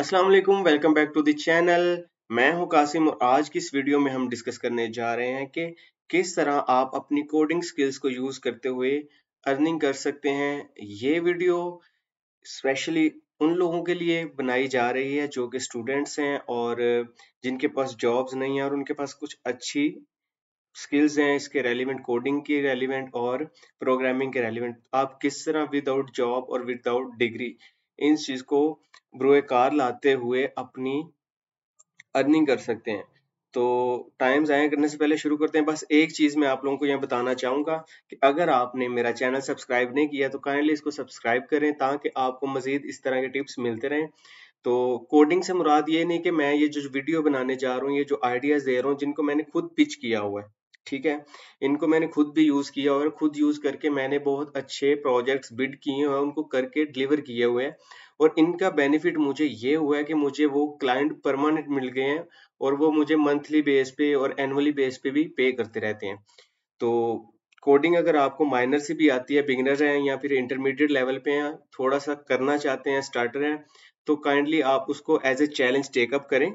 अस्सलाम वालेकुम welcome back to the channel मैं हूं कासिम और आज की इस वीडियो में हम डिस्कस करने जा रहे हैं कि किस तरह आप अपनी कोडिंग स्किल्स को यूज़ करते हुए अर्निंग कर सकते हैं ये वीडियो स्पेशली उन लोगों के लिए बनाई जा रही है जो कि स्टूडेंट्स हैं और जिनके पास जॉब्स नहीं है और उनके पास कुछ अच्छी स्किल्स हैं इसके रेलिवेंट कोडिंग के रेलिवेंट और प्रोग्रामिंग के रेलिवेंट आप किस तरह विदाउट जॉब और विदाउट डिग्री इन चीज़ को कार लाते हुए अपनी अर्निंग कर सकते हैं तो टाइम ज़ाया करने से पहले शुरू करते हैं बस एक चीज़ मैं आप लोगों को यह बताना चाहूंगा कि अगर आपने मेरा चैनल सब्सक्राइब नहीं किया तो काइंडली इसको सब्सक्राइब करें ताकि आपको मज़ीद इस तरह के टिप्स मिलते रहें तो कोडिंग से मुराद ये नहीं कि मैं ये जो वीडियो बनाने जा रहा हूँ ये जो आइडियाज़ दे रहा हूँ जिनको मैंने खुद पिच किया हुआ है ठीक है इनको मैंने खुद भी यूज़ किया और खुद यूज़ करके मैंने बहुत अच्छे प्रोजेक्ट्स बिड किए हैं और उनको करके डिलीवर किए हुए हैं और इनका बेनिफिट मुझे ये हुआ है कि मुझे वो क्लाइंट परमानेंट मिल गए हैं और वो मुझे मंथली बेस पे और एनुअली बेस पे भी पे करते रहते हैं तो कोडिंग अगर आपको माइनर से भी आती है बिगनर हैं या फिर इंटरमीडिएट लेवल पे हैं थोड़ा सा करना चाहते हैं स्टार्टर हैं तो काइंडली आप उसको एज ए चैलेंज टेकअप करें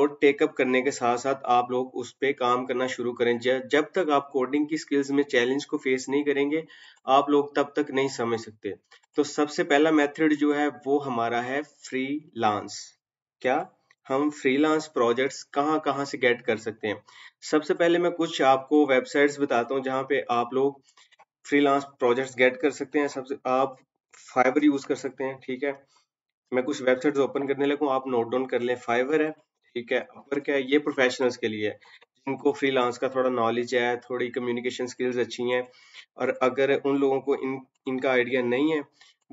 और टेकअप करने के साथ साथ आप लोग उस पर काम करना शुरू करें जब तक आप कोडिंग की स्किल्स में चैलेंज को फेस नहीं करेंगे आप लोग तब तक नहीं समझ सकते तो सबसे पहला मेथड जो है वो हमारा है लांस क्या हम फ्रीलांस प्रोजेक्ट्स कहाँ कहाँ से गेट कर सकते हैं सबसे पहले मैं कुछ आपको वेबसाइट्स बताता हूँ जहाँ पे आप लोग फ्रीलांस प्रोजेक्ट्स गेट कर सकते हैं सबसे आप फाइबर यूज़ कर सकते हैं ठीक है मैं कुछ वेबसाइट्स ओपन करने लगूँ आप नोट डाउन कर लें फाइबर है ठीक है अपर क्या है ये प्रोफेशनल्स के लिए है जिनको फ्रीलांस का थोड़ा नॉलेज है थोड़ी कम्युनिकेशन स्किल्स अच्छी हैं और अगर उन लोगों को इन इनका आइडिया नहीं है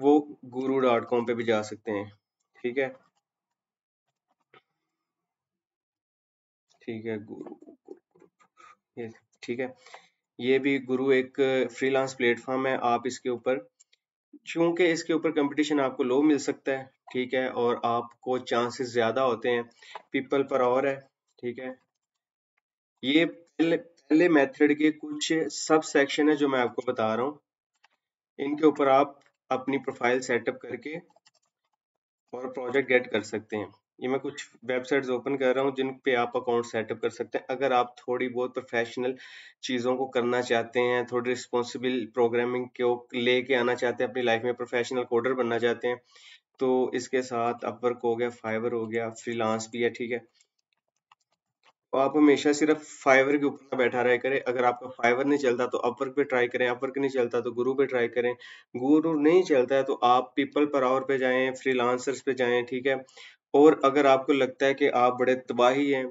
वो गुरु डॉट कॉम पर भी जा सकते हैं ठीक है ठीक है गुरु ये ठीक है ये भी गुरु एक फ्रीलांस प्लेटफॉर्म है आप इसके ऊपर क्योंकि इसके ऊपर कंपटीशन आपको लो मिल सकता है ठीक है और आपको चांसेस ज़्यादा होते हैं पीपल पर और है ठीक है ये पहले पहले मेथड के कुछ सब सेक्शन है जो मैं आपको बता रहा हूँ इनके ऊपर आप अपनी प्रोफाइल सेटअप करके और प्रोजेक्ट गेट कर सकते हैं ये मैं कुछ वेबसाइट्स ओपन कर रहा हूँ जिन पे आप अकाउंट सेटअप कर सकते हैं अगर आप थोड़ी बहुत प्रोफेशनल चीज़ों को करना चाहते हैं थोड़ी रिस्पॉन्सिबल प्रोग्रामिंग को लेके आना चाहते हैं अपनी लाइफ में प्रोफेशनल कोडर बनना चाहते हैं तो इसके साथ अपवर्क हो गया फाइवर हो गया फ्रीलांस भी है ठीक है तो आप हमेशा सिर्फ फाइवर के ऊपर बैठा रहे करें अगर आपका फाइवर नहीं चलता तो अपवर्क पे ट्राई करें अपवर्क नहीं चलता तो गुरु पे ट्राई करें गुरु नहीं चलता है तो आप पीपल पर आवर पे जाएं फ्रीलांसर्स पे जाएं ठीक है और अगर आपको लगता है कि आप बड़े तबाही हैं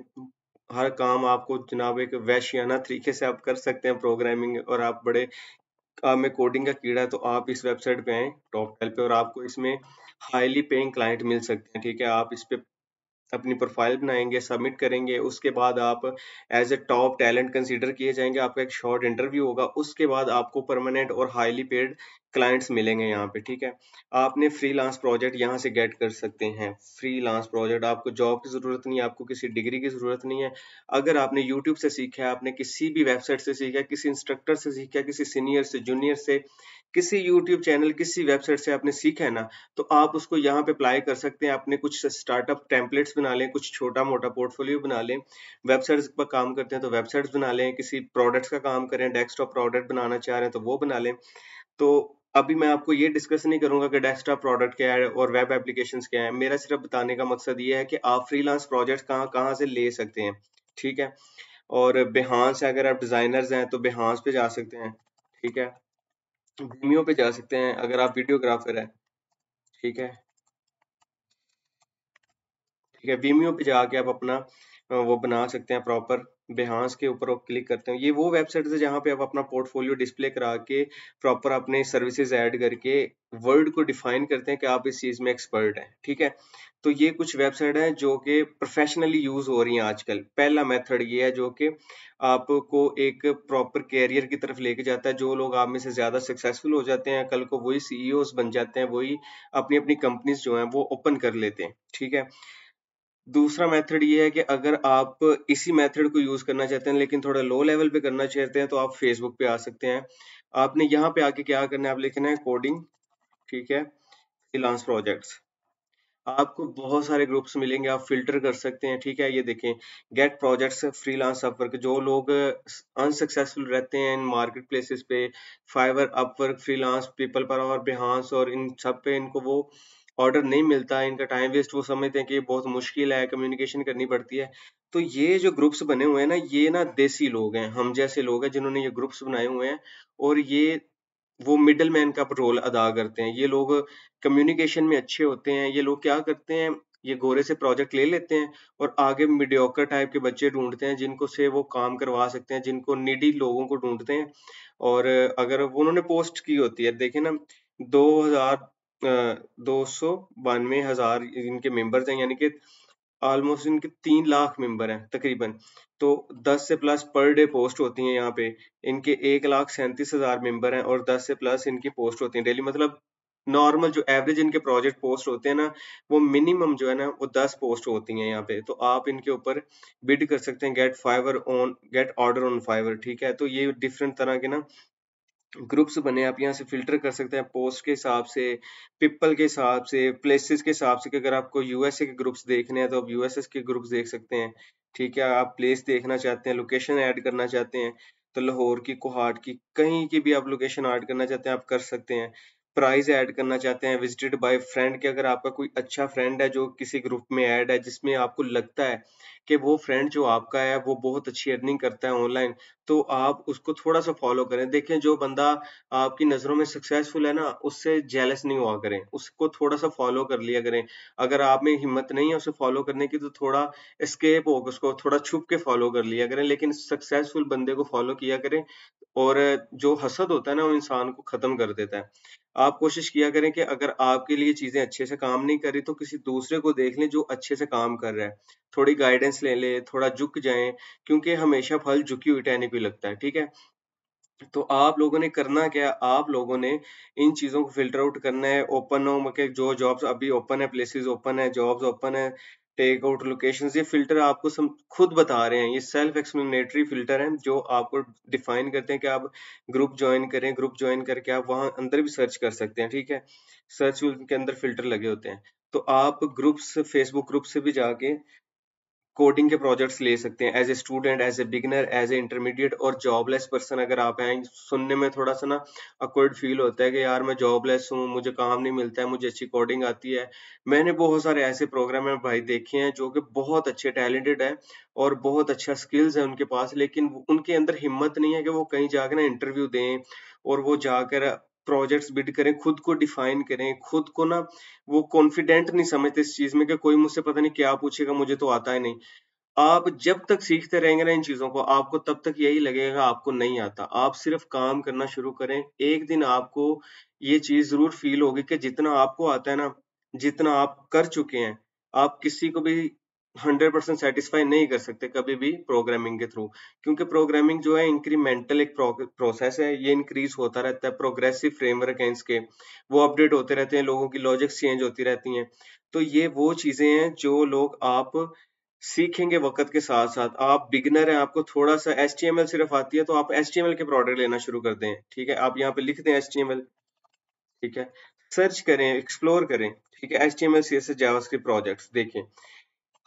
हर काम आपको जनाब एक वैश्याना तरीके से आप कर सकते हैं प्रोग्रामिंग और आप बड़े आप में कोडिंग का कीड़ा है तो आप इस वेबसाइट पे आए टॉप टेल पे और आपको इसमें हाईली पेइंग क्लाइंट मिल सकते हैं ठीक है आप इस पर अपनी प्रोफाइल बनाएंगे सबमिट करेंगे उसके बाद आप as a top talent consider किए जाएंगे आपका एक शॉर्ट इंटरव्यू होगा उसके बाद आपको परमानेंट और हाईली पेड क्लाइंट्स मिलेंगे यहाँ पे ठीक है आपने फ्रीलांस प्रोजेक्ट यहाँ से गेट कर सकते हैं फ्रीलांस प्रोजेक्ट आपको जॉब की ज़रूरत नहीं है आपको किसी डिग्री की ज़रूरत नहीं है अगर आपने यूट्यूब से सीखा है आपने किसी भी वेबसाइट से सीखा किसी इंस्ट्रक्टर से सीखा किसी सीनियर से जूनियर से किसी यूट्यूब चैनल किसी वेबसाइट से आपने सीखा है ना तो आप उसको यहाँ पे अप्लाई कर सकते हैं आपने कुछ स्टार्टअप टेम्पलेट्स बना लें कुछ छोटा मोटा पोर्टफोलियो बना लें वेबसाइट्स पर काम करते हैं तो वेबसाइट्स बना लें किसी प्रोडक्ट्स का काम करें डेस्कटॉप प्रोडक्ट बनाना चाह रहे हैं तो वो बना लें तो अभी मैं आपको ये डिस्कस नहीं करूंगा कि डेस्कटॉप प्रोडक्ट क्या है और वेब एप्लीकेशंस क्या है मेरा सिर्फ बताने का मकसद ये है कि आप फ्रीलांस प्रोजेक्ट कहाँ कहाँ से ले सकते हैं ठीक है और से अगर आप डिजाइनर्स हैं तो बिहांस पे जा सकते हैं ठीक है वीमियो पे जा सकते हैं अगर आप वीडियोग्राफर हैं ठीक है ठीक है वीमियो पे जाके आप अपना वो बना सकते हैं प्रॉपर बेहांस के ऊपर क्लिक करते हैं ये वो वेबसाइट है जहाँ पे आप अपना पोर्टफोलियो डिस्प्ले करा के प्रॉपर अपने सर्विसेज ऐड करके वर्ड को डिफाइन करते हैं कि आप इस चीज़ में एक्सपर्ट हैं ठीक है तो ये कुछ वेबसाइट हैं जो कि प्रोफेशनली यूज़ हो रही हैं आजकल पहला मेथड ये है जो कि आपको एक प्रॉपर कैरियर की तरफ लेके जाता है जो लोग आप में से ज़्यादा सक्सेसफुल हो जाते हैं कल को वही सीईओ e बन जाते हैं वही अपनी अपनी कंपनीज जो है वो ओपन कर लेते हैं ठीक है दूसरा मेथड ये है कि अगर आप इसी मेथड को यूज़ करना चाहते हैं लेकिन थोड़ा लो लेवल पे करना चाहते हैं तो आप फेसबुक पे आ सकते हैं आपने यहाँ पे आके क्या करना है आप लिखना है कोडिंग ठीक है फ्रीलांस प्रोजेक्ट्स आपको बहुत सारे ग्रुप्स मिलेंगे आप फिल्टर कर सकते हैं ठीक है ये देखें गेट प्रोजेक्ट्स फ्रीलांस अपवर्क जो लोग अनसक्सेसफुल रहते हैं इन मार्केट प्लेसेस पे फाइवर अपवर्क फ्रीलांस पीपल पर और बिहांस और इन सब पे इनको वो ऑर्डर नहीं मिलता इनका टाइम वेस्ट वो समझते हैं कि ये बहुत मुश्किल है कम्युनिकेशन करनी पड़ती है तो ये जो ग्रुप्स बने हुए हैं ना ये ना देसी लोग हैं हम जैसे लोग हैं जिन्होंने ये ग्रुप्स बनाए हुए हैं और ये वो मिडल मैन का रोल अदा करते हैं ये लोग कम्युनिकेशन में अच्छे होते हैं ये लोग क्या करते हैं ये गोरे से प्रोजेक्ट ले लेते हैं और आगे मीडियोकर टाइप के बच्चे ढूंढते हैं जिनको से वो काम करवा सकते हैं जिनको निडी लोगों को ढूंढते हैं और अगर उन्होंने पोस्ट की होती है देखे ना 2000 दो सौ बानवे हजार इनके मेंबर्स हैं यानी कि ऑलमोस्ट इनके तीन लाख मेंबर हैं तकरीबन तो दस से प्लस पर डे पोस्ट होती हैं यहाँ पे इनके एक लाख सैंतीस हज़ार मेंबर हैं और दस से प्लस इनकी पोस्ट होती हैं डेली मतलब नॉर्मल जो एवरेज इनके प्रोजेक्ट पोस्ट होते हैं ना वो मिनिमम जो है ना वो दस पोस्ट होती हैं यहाँ पे तो आप इनके ऊपर बिड कर सकते हैं get Fiverr on get order on Fiverr ठीक है तो ये डिफरेंट तरह के ना ग्रुप्स बने आप यहाँ से फिल्टर कर सकते हैं पोस्ट के हिसाब से पीपल के हिसाब से प्लेसेस के हिसाब से कि अगर आपको यूएसए के ग्रुप्स देखने हैं तो आप यूएसएस के ग्रुप्स देख सकते हैं ठीक है आप प्लेस देखना चाहते हैं लोकेशन ऐड करना चाहते हैं तो लाहौर की कोहाट की कहीं की भी आप लोकेशन ऐड करना चाहते हैं आप कर सकते हैं प्राइज ऐड करना चाहते हैं विजिटेड बाय फ्रेंड के अगर आपका कोई अच्छा फ्रेंड है जो किसी ग्रुप में ऐड है जिसमें आपको लगता है कि वो फ्रेंड जो आपका है वो बहुत अच्छी अर्निंग करता है ऑनलाइन तो आप उसको थोड़ा सा फॉलो करें देखें जो बंदा आपकी नज़रों में सक्सेसफुल है ना उससे जेलस नहीं हुआ करें उसको थोड़ा सा फॉलो कर लिया करें अगर आप में हिम्मत नहीं है उसे फॉलो करने की तो थोड़ा स्केप होगा उसको थोड़ा छुप के फॉलो कर लिया करें लेकिन सक्सेसफुल बंदे को फॉलो किया करें और जो हसद होता है ना वो इंसान को ख़त्म कर देता है आप कोशिश किया करें कि अगर आपके लिए चीज़ें अच्छे से काम नहीं करी तो किसी दूसरे को देख लें जो अच्छे से काम कर रहा है थोड़ी गाइडेंस ले लें थोड़ा झुक जाएं क्योंकि हमेशा फल झुकी हुई टहनी पे लगता है ठीक है तो आप लोगों ने करना क्या आप लोगों ने इन चीज़ों को फिल्टर आउट करना है ओपन हो मतलब जो जॉब्स अभी ओपन है प्लेसेस ओपन है जॉब्स ओपन है टेक आउट लोकेशन ये फिल्टर आपको सम, खुद बता रहे हैं ये सेल्फ एक्सप्लेनेटरी फिल्टर हैं जो आपको डिफाइन करते हैं कि आप ग्रुप ज्वाइन करें ग्रुप ज्वाइन करके आप वहाँ अंदर भी सर्च कर सकते हैं ठीक है सर्च के अंदर फिल्टर लगे होते हैं तो आप ग्रुप्स फेसबुक ग्रुप से भी जाके कोडिंग के प्रोजेक्ट्स ले सकते हैं as a student as a beginner as a intermediate और जॉबलेस पर्सन अगर आप हैं सुनने में थोड़ा सा ना अकवर्ड फील होता है कि यार मैं जॉबलेस हूँ मुझे काम नहीं मिलता है मुझे अच्छी कोडिंग आती है मैंने बहुत सारे ऐसे प्रोग्राम में भाई देखे हैं जो कि बहुत अच्छे टैलेंटेड है और बहुत अच्छा स्किल्स है उनके पास लेकिन उनके अंदर हिम्मत नहीं है कि वो कहीं जाकर ना इंटरव्यू दें और वो जाकर प्रोजेक्ट्स बिड करें खुद को डिफाइन करें खुद को ना वो कॉन्फिडेंट नहीं समझते इस चीज में कि कोई मुझसे पता नहीं क्या पूछेगा मुझे तो आता ही नहीं आप जब तक सीखते रहेंगे ना इन चीजों को आपको तब तक यही लगेगा आपको नहीं आता आप सिर्फ काम करना शुरू करें एक दिन आपको ये चीज जरूर फील होगी कि जितना आपको आता है ना जितना आप कर चुके हैं आप किसी को भी हंड्रेड परसेंट सेटिस्फाई नहीं कर सकते कभी भी प्रोग्रामिंग के थ्रू क्योंकि प्रोग्रामिंग जो है इंक्रीमेंटल एक प्रोसेस है ये इंक्रीज होता रहता है प्रोग्रेसिव फ्रेमवर्क है इसके वो अपडेट होते रहते हैं लोगों की लॉजिक्स चेंज होती रहती हैं तो ये वो चीज़ें हैं जो लोग आप सीखेंगे वक्त के साथ साथ आप बिगनर हैं आपको थोड़ा सा एस सिर्फ आती है तो आप एस के प्रोडक्ट लेना शुरू कर दें ठीक है आप यहाँ पे लिख दें एस ठीक है सर्च करें एक्सप्लोर करें ठीक है S T M L C S JavaScript projects देखें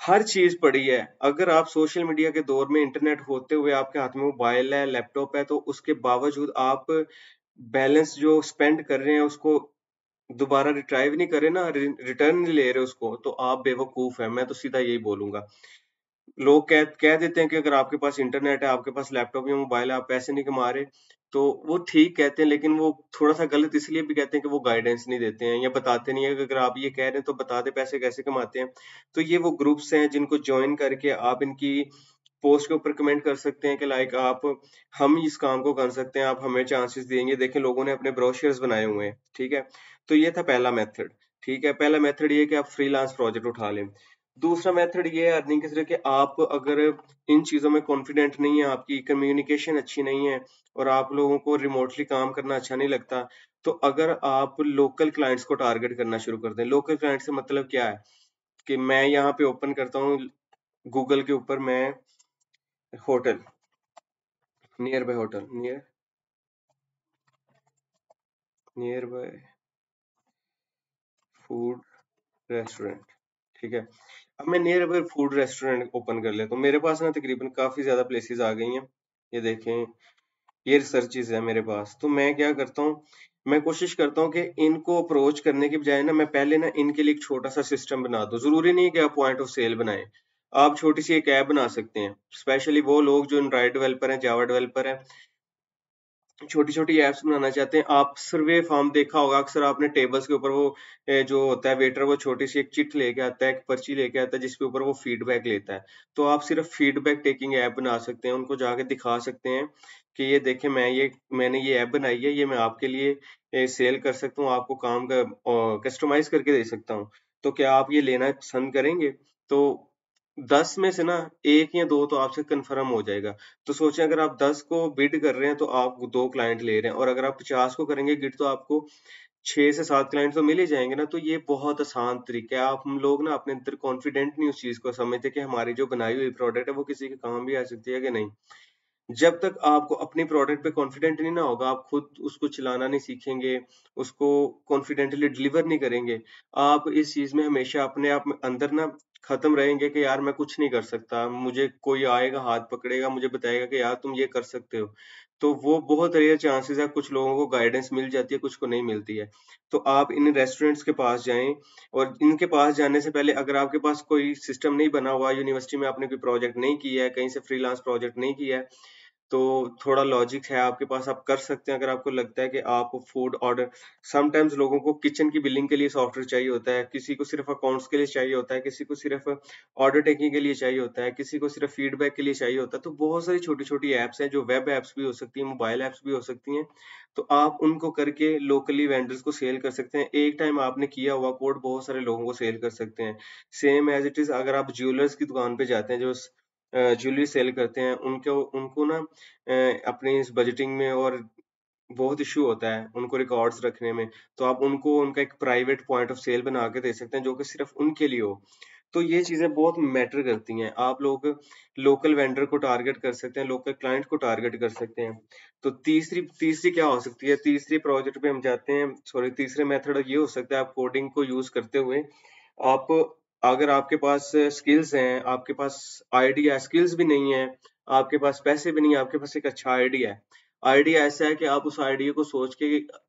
हर चीज पड़ी है अगर आप सोशल मीडिया के दौर में इंटरनेट होते हुए आपके हाथ में मोबाइल है लैपटॉप है तो उसके बावजूद आप बैलेंस जो स्पेंड कर रहे हैं उसको दोबारा रिट्राइव नहीं करे ना रिटर्न नहीं ले रहे उसको तो आप बेवकूफ है मैं तो सीधा यही बोलूंगा लोग कह कह देते हैं कि अगर आपके पास इंटरनेट है आपके पास लैपटॉप या मोबाइल है आप पैसे नहीं कमा रहे तो वो ठीक कहते हैं लेकिन वो थोड़ा सा गलत इसलिए भी कहते हैं कि वो गाइडेंस नहीं देते हैं या बताते नहीं है कि अगर आप ये कह रहे हैं तो बता दे पैसे कैसे कमाते हैं तो ये वो ग्रुप्स हैं जिनको ज्वाइन करके आप इनकी पोस्ट के ऊपर कमेंट कर सकते हैं कि लाइक आप हम इस काम को कर सकते हैं आप हमें चांसेस देंगे देखें लोगों ने अपने ब्रोशर्स बनाए हुए हैं ठीक है तो ये था पहला मेथड ठीक है पहला मेथड ये कि आप फ्रीलांस प्रोजेक्ट उठा लें दूसरा मेथड ये है अर्निंग के जरिए कि आप अगर इन चीज़ों में कॉन्फिडेंट नहीं है आपकी कम्युनिकेशन अच्छी नहीं है और आप लोगों को रिमोटली काम करना अच्छा नहीं लगता तो अगर आप लोकल क्लाइंट्स को टारगेट करना शुरू कर दें लोकल क्लाइंट से मतलब क्या है कि मैं यहाँ पे ओपन करता हूँ गूगल के ऊपर मैं hotel near by hotel near near by food restaurant ठीक है अब मैं near about food restaurant open कर लेता तो हूँ मेरे पास ना तकरीबन काफ़ी ज़्यादा प्लेसेस आ गई हैं ये देखें ये रिसर्चेज है मेरे पास तो मैं क्या करता हूँ मैं कोशिश करता हूँ कि इनको अप्रोच करने के बजाय ना मैं पहले ना इनके लिए एक छोटा सा सिस्टम बना दो ज़रूरी नहीं है कि आप पॉइंट ऑफ सेल बनाए आप छोटी सी एक ऐप बना सकते हैं स्पेशली वो लोग जो एंड्रॉयड डेवलपर हैं जावा डेवलपर हैं छोटी छोटी ऐप्स बनाना चाहते हैं आप सर्वे फॉर्म देखा होगा अक्सर आपने टेबल्स के ऊपर वो जो होता है वेटर वो छोटी सी एक चिट लेके आता है एक पर्ची लेके आता है जिसके ऊपर वो फीडबैक लेता है तो आप सिर्फ फीडबैक टेकिंग ऐप बना सकते हैं उनको जाके दिखा सकते हैं कि ये देखे मैं ये मैंने ये ऐप बनाई है ये मैं आपके लिए सेल कर सकता हूँ आपको काम का कस्टमाइज करके दे सकता हूँ तो क्या आप ये लेना पसंद करेंगे तो दस में से ना एक या दो तो आपसे कंफर्म हो जाएगा तो सोचें अगर आप दस को बिड कर रहे हैं तो आप दो क्लाइंट ले रहे हैं और अगर आप पचास को करेंगे गिट तो आपको छह से सात क्लाइंट तो मिल ही जाएंगे ना तो ये बहुत आसान तरीका है आप हम लोग ना अपने अंदर कॉन्फिडेंट नहीं उस चीज़ को समझते कि हमारी जो बनाई हुई प्रोडक्ट है वो किसी के काम भी आ सकती है कि नहीं जब तक आपको अपनी प्रोडक्ट पे कॉन्फिडेंट नहीं ना होगा आप खुद उसको चलाना नहीं सीखेंगे उसको कॉन्फिडेंटली डिलीवर नहीं करेंगे आप इस चीज़ में हमेशा अपने आप अंदर ना खत्म रहेंगे कि यार मैं कुछ नहीं कर सकता मुझे कोई आएगा हाथ पकड़ेगा मुझे बताएगा कि यार तुम ये कर सकते हो तो वो बहुत रेयर चांसेस है कुछ लोगों को गाइडेंस मिल जाती है कुछ को नहीं मिलती है तो आप इन रेस्टोरेंट्स के पास जाएं और इनके पास जाने से पहले अगर आपके पास कोई सिस्टम नहीं बना हुआ यूनिवर्सिटी में आपने कोई प्रोजेक्ट नहीं किया है कहीं से फ्रीलांस प्रोजेक्ट नहीं किया है तो थोड़ा लॉजिक है आपके पास आप कर सकते हैं अगर आपको लगता है कि आप फूड ऑर्डर समटाइम्स लोगों को किचन की बिलिंग के लिए सॉफ्टवेयर चाहिए होता है किसी को सिर्फ अकाउंट्स के लिए चाहिए होता है किसी को सिर्फ ऑर्डर टेकिंग के लिए चाहिए होता है किसी को सिर्फ फीडबैक के लिए चाहिए होता है तो बहुत सारी छोटी छोटी ऐप्स हैं जो वेब ऐप्स भी हो सकती है मोबाइल ऐप्स भी हो सकती हैं तो आप उनको करके लोकली वेंडर्स को सेल कर सकते हैं एक टाइम आपने किया हुआ कोड बहुत सारे लोगों को सेल कर सकते हैं सेम एज इट इज अगर आप ज्वेलर्स की दुकान पे जाते हैं जो ज्वेलरी सेल करते हैं उनको उनको ना अपने इस बजटिंग में और बहुत इश्यू होता है उनको रिकॉर्ड्स रखने में तो आप उनको उनका एक प्राइवेट पॉइंट ऑफ सेल बना के दे सकते हैं जो कि सिर्फ उनके लिए हो तो ये चीज़ें बहुत मैटर करती हैं आप लोग लोकल वेंडर को टारगेट कर सकते हैं लोकल क्लाइंट को टारगेट कर सकते हैं तो तीसरी तीसरी क्या हो सकती है तीसरी प्रोजेक्ट पे हम जाते हैं सॉरी तीसरे मेथड ये हो सकता है आप कोडिंग को यूज़ करते हुए आप अगर आपके पास स्किल्स हैं आपके पास आइडिया स्किल्स भी नहीं है आपके पास पैसे भी नहीं है आपके पास एक अच्छा आइडिया है आइडिया ऐसा है कि आप उस आइडिया को सोच के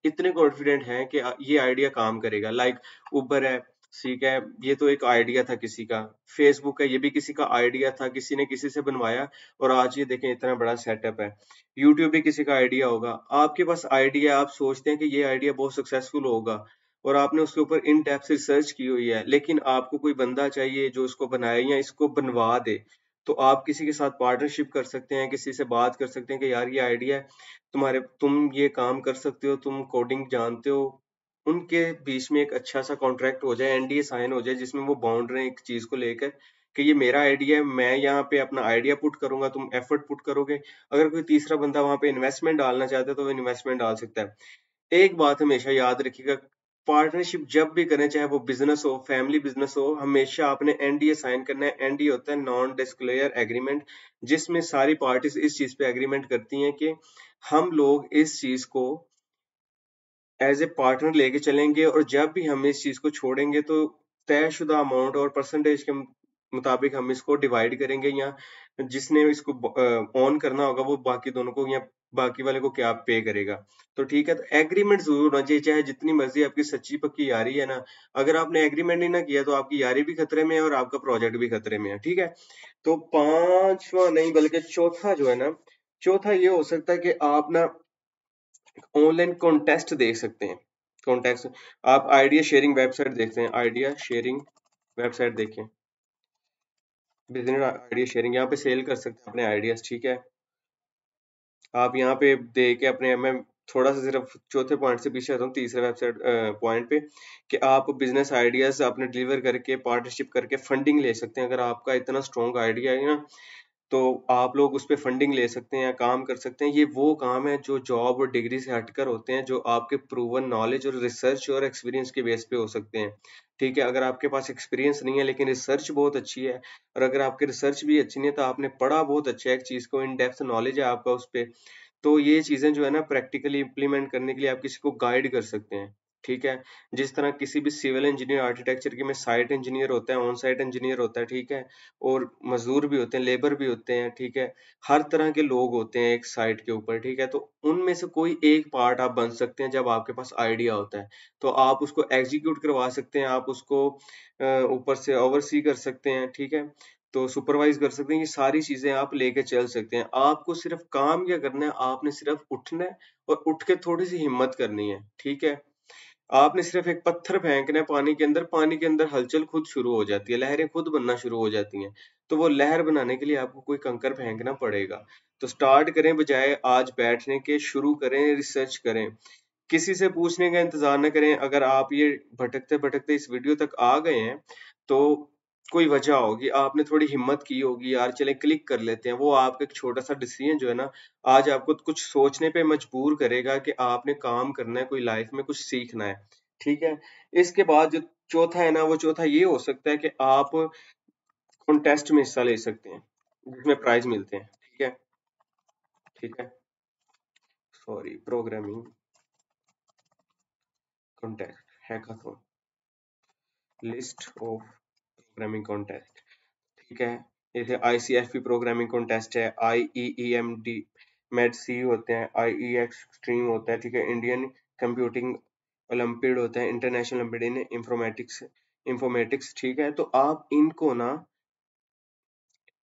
इतने कॉन्फिडेंट हैं कि ये आइडिया काम करेगा लाइक ऊबर है ठीक है ये तो एक आइडिया था किसी का फेसबुक है ये भी किसी का आइडिया था किसी ने किसी से बनवाया और आज ये देखें इतना बड़ा सेटअप है यूट्यूब भी किसी का आइडिया होगा आपके पास आइडिया आप सोचते हैं कि ये आइडिया बहुत सक्सेसफुल होगा और आपने उसके ऊपर इन टैप से रिसर्च की हुई है लेकिन आपको कोई बंदा चाहिए जो इसको बनाए या इसको बनवा दे तो आप किसी के साथ पार्टनरशिप कर सकते हैं किसी से बात कर सकते हैं कि यार ये आइडिया है तुम्हारे तुम ये काम कर सकते हो तुम कोडिंग जानते हो उनके बीच में एक अच्छा सा कॉन्ट्रैक्ट हो जाए एनडीए साइन हो जाए जिसमें वो बाउंड रहे एक चीज को लेकर कि ये मेरा आइडिया है मैं यहाँ पे अपना आइडिया पुट करूंगा तुम एफर्ट पुट करोगे अगर कोई तीसरा बंदा वहां पे इन्वेस्टमेंट डालना चाहता है तो वो इन्वेस्टमेंट डाल सकता है एक बात हमेशा याद रखिएगा पार्टनरशिप जब भी करें चाहे वो बिजनेस हो फैमिली बिजनेस हो हमेशा आपने एनडीए साइन करना है एनडीए होता है नॉन डिस्क्लेयर एग्रीमेंट जिसमें सारी पार्टीज इस चीज पे एग्रीमेंट करती हैं कि हम लोग इस चीज को एज ए पार्टनर लेके चलेंगे और जब भी हम इस चीज को छोड़ेंगे तो तयशुदा अमाउंट और परसेंटेज के मुताबिक हम इसको डिवाइड करेंगे या जिसने इसको ऑन करना होगा वो बाकी दोनों को या बाकी वाले को क्या पे करेगा तो ठीक है तो एग्रीमेंट जरूर होना चाहिए चाहे जितनी मर्जी आपकी सच्ची पक्की यारी है ना अगर आपने एग्रीमेंट नहीं ना किया तो आपकी यारी भी खतरे में है और आपका प्रोजेक्ट भी खतरे में है ठीक है तो पांचवा नहीं बल्कि चौथा जो है ना चौथा ये हो सकता है कि आप ना ऑनलाइन कॉन्टेस्ट देख सकते हैं कॉन्टेस्ट आप आइडिया शेयरिंग वेबसाइट देखते हैं आइडिया शेयरिंग वेबसाइट देखें बिजनेस आइडिया शेयरिंग यहाँ पे सेल कर सकते हैं अपने आइडियाज ठीक है आप यहाँ पे दे के अपने मैं थोड़ा सा सिर्फ चौथे पॉइंट से पीछे आता हूँ तीसरे वेबसाइट पॉइंट पे कि आप बिजनेस आइडियाज आपने डिलीवर करके पार्टनरशिप करके फंडिंग ले सकते हैं अगर आपका इतना स्ट्रॉन्ग आइडिया है ना तो आप लोग उस पर फंडिंग ले सकते हैं या काम कर सकते हैं ये वो काम है जो जॉब और डिग्री से हटकर होते हैं जो आपके प्रूवन नॉलेज और रिसर्च और एक्सपीरियंस के बेस पे हो सकते हैं ठीक है अगर आपके पास एक्सपीरियंस नहीं है लेकिन रिसर्च बहुत अच्छी है और अगर आपकी रिसर्च भी अच्छी नहीं है तो आपने पढ़ा बहुत अच्छा है एक चीज़ को इन डेप्थ नॉलेज है आपका उस पर तो ये चीज़ें जो है ना प्रैक्टिकली इम्प्लीमेंट करने के लिए आप किसी को गाइड कर सकते हैं ठीक है जिस तरह किसी भी सिविल इंजीनियर आर्किटेक्चर के में साइट इंजीनियर होता है ऑन साइट इंजीनियर होता है ठीक है और मजदूर भी होते हैं लेबर भी होते हैं ठीक है हर तरह के लोग होते हैं एक साइट के ऊपर ठीक है तो उनमें से कोई एक पार्ट आप बन सकते हैं जब आपके पास आइडिया होता है तो आप उसको एग्जीक्यूट करवा सकते हैं आप उसको ऊपर से ओवरसी कर सकते हैं ठीक है तो सुपरवाइज कर सकते हैं ये सारी चीजें आप लेके चल सकते हैं आपको सिर्फ काम क्या करना है आपने सिर्फ उठना है और उठ के थोड़ी सी हिम्मत करनी है ठीक है आपने सिर्फ एक पत्थर फेंकना है पानी के अंदर पानी के अंदर हलचल खुद शुरू हो जाती है लहरें खुद बनना शुरू हो जाती हैं तो वो लहर बनाने के लिए आपको कोई कंकर फेंकना पड़ेगा तो स्टार्ट करें बजाय आज बैठने के शुरू करें रिसर्च करें किसी से पूछने का इंतजार न करें अगर आप ये भटकते भटकते इस वीडियो तक आ गए हैं तो कोई वजह होगी आपने थोड़ी हिम्मत की होगी यार चले क्लिक कर लेते हैं वो आपका एक छोटा सा डिसीजन जो है ना आज आपको कुछ सोचने पे मजबूर करेगा कि आपने काम करना है कोई लाइफ में कुछ सीखना है ठीक है इसके बाद जो चौथा है ना वो चौथा ये हो सकता है कि आप कॉन्टेस्ट में हिस्सा ले सकते हैं जिसमें प्राइज मिलते हैं ठीक है ठीक है सॉरी प्रोग्रामिंग कॉन्टेस्ट है लिस्ट ऑफ प्रोग्रामिंग कॉन्टेस्ट ठीक है जैसे I C F P programming contest है I E E M D मेड सी होते हैं आई ई एक्सट्रीम होता है ठीक है इंडियन कंप्यूटिंग ओलंपिड होता है international olympiad in informatics informatics ठीक है तो आप इनको ना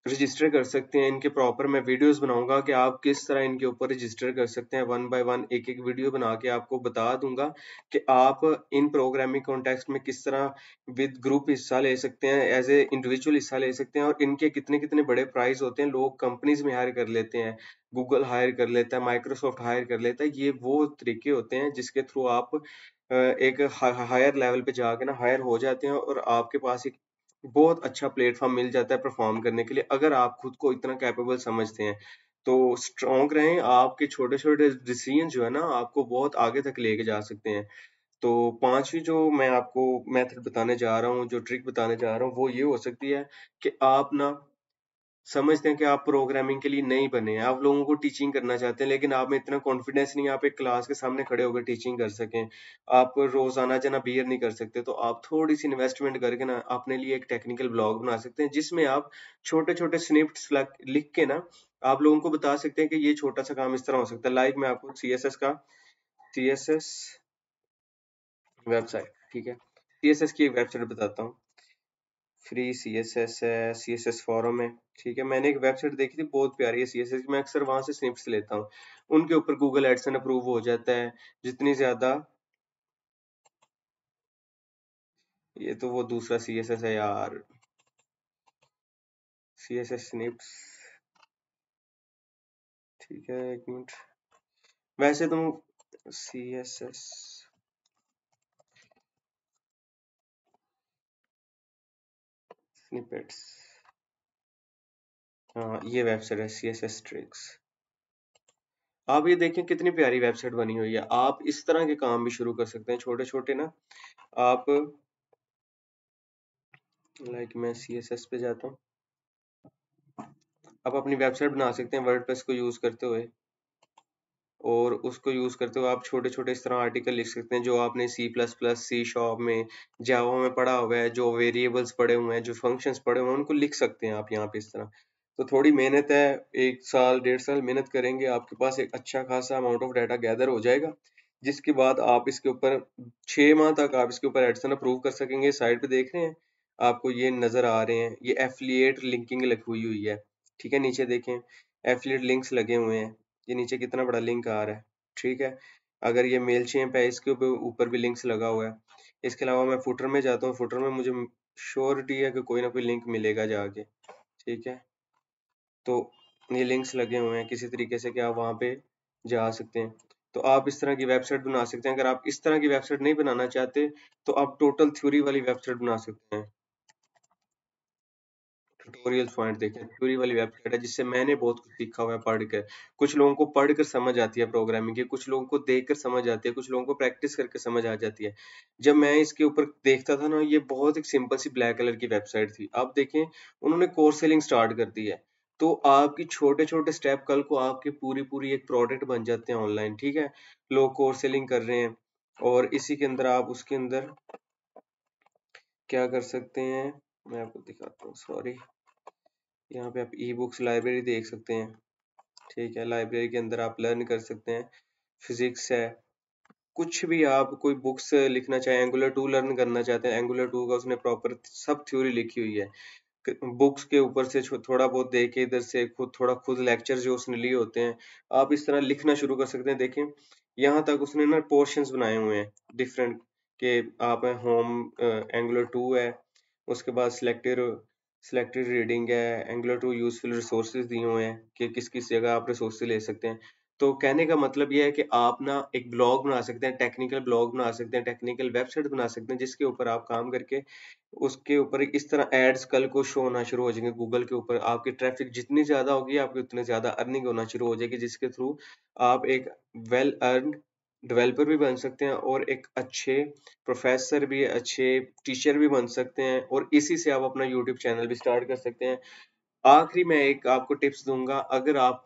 रजिस्टर कर सकते हैं इनके प्रॉपर मैं वीडियोस बनाऊंगा कि आप किस तरह इनके ऊपर रजिस्टर कर सकते हैं वन बाय वन एक एक वीडियो बना के आपको बता दूंगा कि आप इन प्रोग्रामिंग कॉन्टेक्स्ट में किस तरह विद ग्रुप हिस्सा ले सकते हैं एज ए इंडिविजुअल हिस्सा ले सकते हैं और इनके कितने कितने बड़े प्राइज होते हैं लोग कंपनीज में हायर कर लेते हैं गूगल हायर कर लेता है माइक्रोसॉफ्ट हायर कर लेता है ये वो तरीके होते हैं जिसके थ्रू आप एक हायर लेवल पे जाके ना हायर हो जाते हैं और आपके पास एक बहुत अच्छा प्लेटफॉर्म मिल जाता है परफॉर्म करने के लिए अगर आप खुद को इतना कैपेबल समझते हैं तो स्ट्रॉन्ग रहें आपके छोटे छोटे डिसीजन जो है ना आपको बहुत आगे तक लेके जा सकते हैं तो पांचवी जो मैं आपको मेथड बताने जा रहा हूँ जो ट्रिक बताने जा रहा हूँ वो ये हो सकती है कि आप ना समझते हैं कि आप प्रोग्रामिंग के लिए नहीं बने हैं आप लोगों को टीचिंग करना चाहते हैं लेकिन आप में इतना कॉन्फिडेंस नहीं आप एक क्लास के सामने खड़े होकर टीचिंग कर सकें आप रोजाना जाना बियर नहीं कर सकते तो आप थोड़ी सी इन्वेस्टमेंट करके ना अपने लिए एक टेक्निकल ब्लॉग बना सकते हैं जिसमें आप छोटे छोटे स्निप्ट लिख के ना आप लोगों को बता सकते हैं कि ये छोटा सा काम इस तरह हो सकता है लाइक मैं आपको सी का सी वेबसाइट ठीक है सी की एक वेबसाइट बताता हूँ फ्री सी एस एस है सी एस एस फॉरम है ठीक है मैंने एक वेबसाइट देखी थी बहुत प्यारी है सी एस एस मैं अक्सर वहाँ से स्निप्स लेता हूँ उनके ऊपर गूगल एडसन अप्रूव हो जाता है जितनी ज़्यादा ये तो वो दूसरा सी एस एस है यार सी एस एस स्निप्स ठीक है एक मिनट वैसे तो सी एस एस स्निपेट्स हाँ ये वेबसाइट है सी एस एस ट्रिक्स आप ये देखें कितनी प्यारी वेबसाइट बनी हुई है आप इस तरह के काम भी शुरू कर सकते हैं छोटे छोटे ना आप लाइक मैं सी एस एस पे जाता हूँ आप अपनी वेबसाइट बना सकते हैं वर्डप्रेस को यूज करते हुए और उसको यूज़ करते हुए आप छोटे छोटे इस तरह आर्टिकल लिख सकते हैं जो आपने C plus plus C sharp में जावा में पढ़ा हुआ है जो वेरिएबल्स पढ़े हुए हैं जो फंक्शंस पढ़े हुए हैं उनको लिख सकते हैं आप यहाँ पे इस तरह तो थोड़ी मेहनत है एक साल डेढ़ साल मेहनत करेंगे आपके पास एक अच्छा खासा अमाउंट ऑफ डाटा गैदर हो जाएगा जिसके बाद आप इसके ऊपर छः माह तक आप इसके ऊपर एडसन अप्रूव कर सकेंगे साइड पे देख रहे हैं आपको ये नज़र आ रहे हैं ये एफिलिएट लिंकिंग लगी हुई हुई है ठीक है नीचे देखें एफिलिएट लिंक्स लगे हुए हैं ये नीचे कितना बड़ा लिंक आ रहा है ठीक है अगर ये मेल चेम्प है इसके ऊपर भी लिंक्स लगा हुआ है इसके अलावा मैं फुटर में जाता हूँ फुटर में मुझे श्योरिटी है कि कोई ना कोई लिंक मिलेगा जाके ठीक है तो ये लिंक्स लगे हुए हैं किसी तरीके से कि आप वहाँ पे जा सकते हैं तो आप इस तरह की वेबसाइट बना सकते हैं अगर आप इस तरह की वेबसाइट नहीं बनाना चाहते तो आप टोटल थ्योरी वाली वेबसाइट बना सकते हैं ट्यूटोरियल पॉइंट देखें थ्योरी वाली वेबसाइट है जिससे मैंने बहुत कुछ सीखा हुआ है पढ़कर कुछ लोगों को पढ़कर समझ आती है प्रोग्रामिंग की कुछ लोगों को देख कर समझ आती है कुछ लोगों को प्रैक्टिस करके समझ आ जाती है जब मैं इसके ऊपर देखता था ना ये बहुत एक सिंपल सी ब्लैक कलर की वेबसाइट थी अब देखें उन्होंने कोर्स सेलिंग स्टार्ट कर दी है तो आपकी छोटे छोटे स्टेप कल को आपके पूरी पूरी एक प्रोडक्ट बन जाते हैं ऑनलाइन ठीक है लोग कोर्स सेलिंग कर रहे हैं और इसी के अंदर आप उसके अंदर क्या कर सकते हैं मैं आपको दिखाता हूँ सॉरी यहाँ पे आप ई बुक्स लाइब्रेरी देख सकते हैं ठीक है लाइब्रेरी के अंदर आप लर्न कर सकते हैं फिजिक्स है कुछ भी आप कोई बुक्स लिखना चाहें एंगुलर टू लर्न करना चाहते हैं एंगुलर टू का उसने प्रॉपर सब थ्योरी लिखी हुई है बुक्स के ऊपर से थोड़ा बहुत देख के इधर से खुद थोड़ा खुद लेक्चर जो उसने लिए होते हैं आप इस तरह लिखना शुरू कर सकते हैं देखें यहाँ तक उसने ना पोर्शंस बनाए हुए हैं डिफरेंट के आप है होम एंगुलर टू है उसके बाद सिलेक्टेड सिलेक्टेड रीडिंग है एंगुलर टू यूजफुल रिसोर्सेज दिए हुए हैं कि किस किस जगह आप रिसोर्स ले सकते हैं तो कहने का मतलब यह है कि आप ना एक ब्लॉग बना सकते हैं टेक्निकल ब्लॉग बना सकते हैं टेक्निकल वेबसाइट बना सकते हैं जिसके ऊपर आप काम करके उसके ऊपर इस तरह एड्स कल को शो होना शुरू हो जाएंगे गूगल के ऊपर आपकी ट्रैफिक जितनी ज़्यादा होगी आपकी उतनी ज़्यादा अर्निंग होना शुरू हो जाएगी जिसके थ्रू आप एक वेल अर्न डेवलपर भी बन सकते हैं और एक अच्छे प्रोफेसर भी अच्छे टीचर भी बन सकते हैं और इसी से आप अपना यूट्यूब चैनल भी स्टार्ट कर सकते हैं आखिरी मैं एक आपको टिप्स दूंगा अगर आप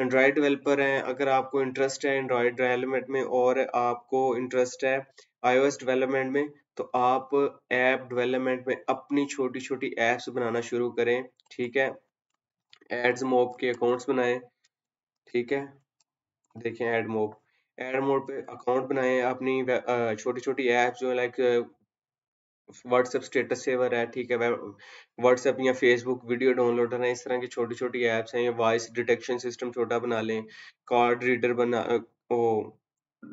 एंड्रॉयड डेवलपर हैं अगर आपको इंटरेस्ट है एंड्रॉयड डेवलपमेंट में और आपको इंटरेस्ट है आईओएस डेवलपमेंट में तो आप ऐप डेवलपमेंट में अपनी छोटी छोटी ऐप्स बनाना शुरू करें ठीक है एड्स मोब के अकाउंट्स बनाएं ठीक है देखें एड मोब एड मोड पे अकाउंट बनाए अपनी छोटी छोटी ऐप्स जो लाइक व्हाट्सएप स्टेटस सेवर है ठीक है व्हाट्सएप या फेसबुक वीडियो डाउनलोड करना इस तरह की छोटी छोटी ऐप्स हैं या वॉइस डिटेक्शन सिस्टम छोटा बना लें कार्ड रीडर बना वो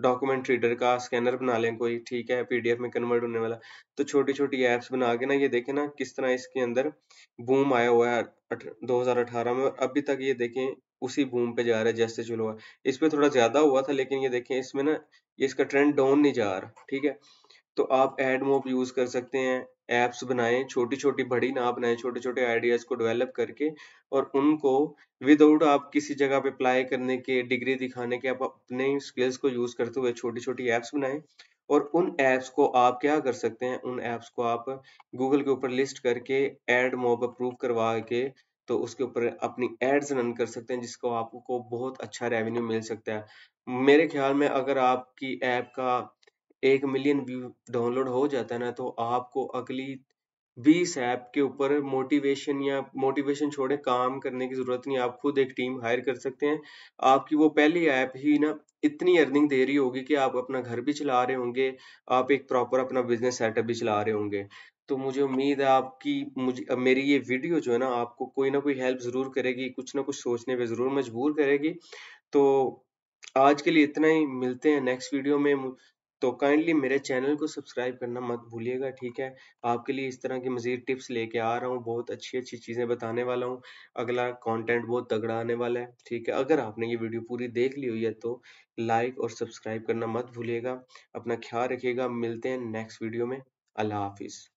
डॉक्यूमेंट रीडर का स्कैनर बना लें कोई ठीक है पीडीएफ में कन्वर्ट होने वाला तो छोटी छोटी ऐप्स बना के ना ये देखें ना किस तरह इसके अंदर बूम आया हुआ है 2018 में अभी तक ये देखें उसी बूम पे जा रहा है जैसे चलो हुआ इस पर थोड़ा ज़्यादा हुआ था लेकिन ये देखें इसमें ना ये इसका ट्रेंड डाउन नहीं जा रहा ठीक है तो आप एड मोब यूज़ कर सकते हैं एप्स बनाए छोटी छोटी बड़ी ना बनाए छोटे छोटे आइडियाज़ को डेवलप करके और उनको विदाउट आप किसी जगह पे अप्लाई करने के डिग्री दिखाने के आप अपने स्किल्स को यूज़ करते हुए छोटी छोटी एप्स बनाए और उन एप्स को आप क्या कर सकते हैं उन एप्स को आप गूगल के ऊपर लिस्ट करके एड मोब अप्रूव करवा के तो उसके ऊपर अपनी एड्स रन कर सकते हैं जिसको आपको बहुत अच्छा रेवेन्यू मिल सकता है मेरे ख्याल में अगर आपकी ऐप का एक मिलियन व्यू डाउनलोड हो जाता है ना तो आपको अगली बीस ऐप के ऊपर मोटिवेशन या मोटिवेशन छोड़े काम करने की जरूरत नहीं आप खुद एक टीम हायर कर सकते हैं आपकी वो पहली ऐप ही ना इतनी अर्निंग दे रही होगी कि आप अपना घर भी चला रहे होंगे आप एक प्रॉपर अपना बिजनेस सेटअप भी चला रहे होंगे तो मुझे उम्मीद है आपकी मुझे अब मेरी ये वीडियो जो है ना आपको कोई ना कोई हेल्प ज़रूर करेगी कुछ ना कुछ सोचने पे ज़रूर मजबूर करेगी तो आज के लिए इतना ही मिलते हैं नेक्स्ट वीडियो में तो काइंडली मेरे चैनल को सब्सक्राइब करना मत भूलिएगा ठीक है आपके लिए इस तरह की मज़ीद टिप्स लेके आ रहा हूँ बहुत अच्छी अच्छी चीज़ें बताने वाला हूँ अगला कंटेंट बहुत तगड़ा आने वाला है ठीक है अगर आपने ये वीडियो पूरी देख ली हुई है तो लाइक और सब्सक्राइब करना मत भूलिएगा अपना ख्याल रखिएगा मिलते हैं नेक्स्ट वीडियो में अल्लाह हाफिज़